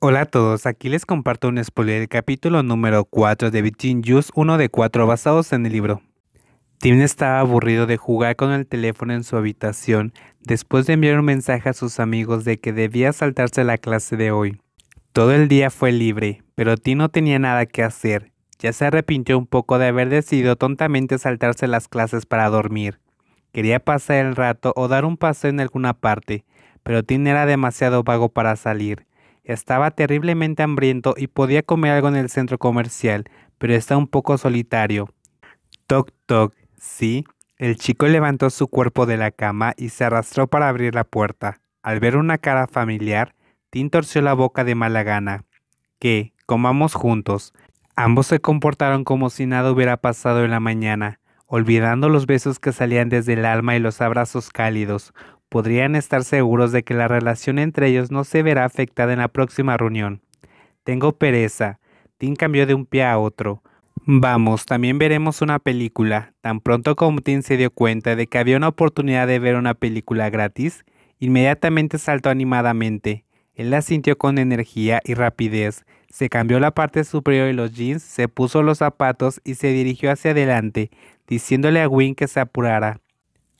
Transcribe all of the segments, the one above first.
Hola a todos, aquí les comparto un spoiler del capítulo número 4 de Between Juice, uno de cuatro basados en el libro. Tim estaba aburrido de jugar con el teléfono en su habitación después de enviar un mensaje a sus amigos de que debía saltarse la clase de hoy. Todo el día fue libre, pero Tim no tenía nada que hacer. Ya se arrepintió un poco de haber decidido tontamente saltarse las clases para dormir. Quería pasar el rato o dar un paseo en alguna parte, pero Tim era demasiado vago para salir estaba terriblemente hambriento y podía comer algo en el centro comercial, pero está un poco solitario. Toc toc, sí. El chico levantó su cuerpo de la cama y se arrastró para abrir la puerta. Al ver una cara familiar, Tim torció la boca de mala gana. ¿Qué? comamos juntos. Ambos se comportaron como si nada hubiera pasado en la mañana, olvidando los besos que salían desde el alma y los abrazos cálidos podrían estar seguros de que la relación entre ellos no se verá afectada en la próxima reunión. Tengo pereza. Tim cambió de un pie a otro. Vamos, también veremos una película. Tan pronto como Tim se dio cuenta de que había una oportunidad de ver una película gratis, inmediatamente saltó animadamente. Él la sintió con energía y rapidez. Se cambió la parte superior de los jeans, se puso los zapatos y se dirigió hacia adelante, diciéndole a Wynne que se apurara.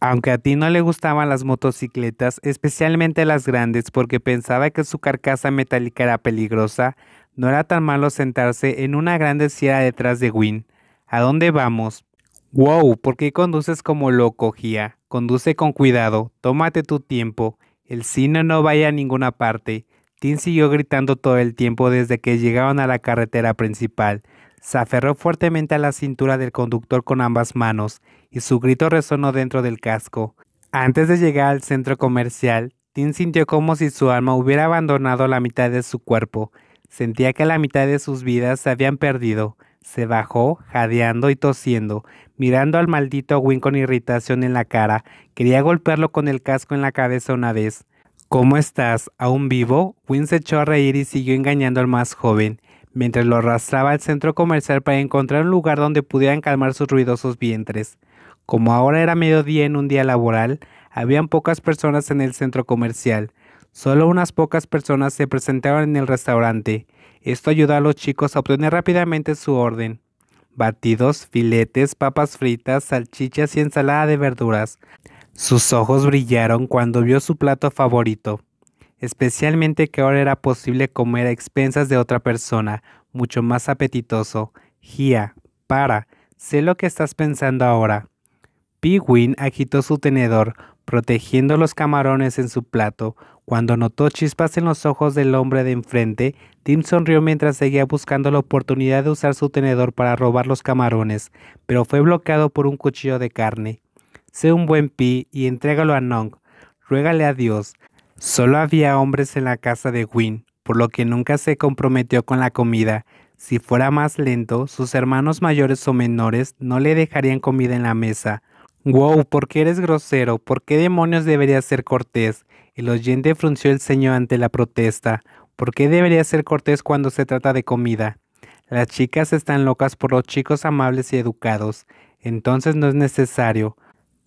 Aunque a ti no le gustaban las motocicletas, especialmente las grandes, porque pensaba que su carcasa metálica era peligrosa, no era tan malo sentarse en una grande sierra detrás de Win. ¿A dónde vamos? Wow, ¿por qué conduces como loco, Gia? Conduce con cuidado, tómate tu tiempo. El cine no vaya a ninguna parte. Tin siguió gritando todo el tiempo desde que llegaban a la carretera principal. Se aferró fuertemente a la cintura del conductor con ambas manos y su grito resonó dentro del casco. Antes de llegar al centro comercial, Tim sintió como si su alma hubiera abandonado la mitad de su cuerpo. Sentía que la mitad de sus vidas se habían perdido. Se bajó, jadeando y tosiendo, mirando al maldito Win con irritación en la cara. Quería golpearlo con el casco en la cabeza una vez. ¿Cómo estás? ¿Aún vivo? Win se echó a reír y siguió engañando al más joven mientras lo arrastraba al centro comercial para encontrar un lugar donde pudieran calmar sus ruidosos vientres. Como ahora era mediodía en un día laboral, habían pocas personas en el centro comercial. Solo unas pocas personas se presentaban en el restaurante. Esto ayudó a los chicos a obtener rápidamente su orden. Batidos, filetes, papas fritas, salchichas y ensalada de verduras. Sus ojos brillaron cuando vio su plato favorito especialmente que ahora era posible comer a expensas de otra persona, mucho más apetitoso. Gia, para, sé lo que estás pensando ahora. Pee-Win agitó su tenedor, protegiendo los camarones en su plato. Cuando notó chispas en los ojos del hombre de enfrente, Tim sonrió mientras seguía buscando la oportunidad de usar su tenedor para robar los camarones, pero fue bloqueado por un cuchillo de carne. Sé un buen pi y entrégalo a Nong. Ruégale a Dios. Solo había hombres en la casa de Win, por lo que nunca se comprometió con la comida. Si fuera más lento, sus hermanos mayores o menores no le dejarían comida en la mesa. Wow, ¿por qué eres grosero? ¿Por qué demonios debería ser cortés? El oyente frunció el ceño ante la protesta. ¿Por qué debería ser cortés cuando se trata de comida? Las chicas están locas por los chicos amables y educados. Entonces no es necesario.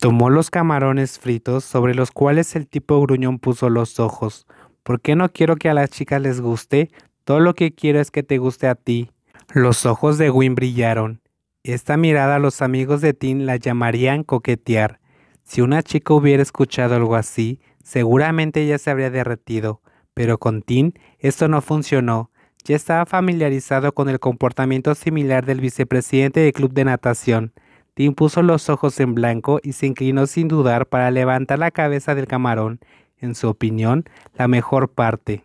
Tomó los camarones fritos sobre los cuales el tipo gruñón puso los ojos. ¿Por qué no quiero que a las chicas les guste? Todo lo que quiero es que te guste a ti. Los ojos de Win brillaron. Esta mirada los amigos de Tin la llamarían coquetear. Si una chica hubiera escuchado algo así, seguramente ella se habría derretido. Pero con Tin esto no funcionó. Ya estaba familiarizado con el comportamiento similar del vicepresidente del club de natación. Tim puso los ojos en blanco y se inclinó sin dudar para levantar la cabeza del camarón, en su opinión, la mejor parte.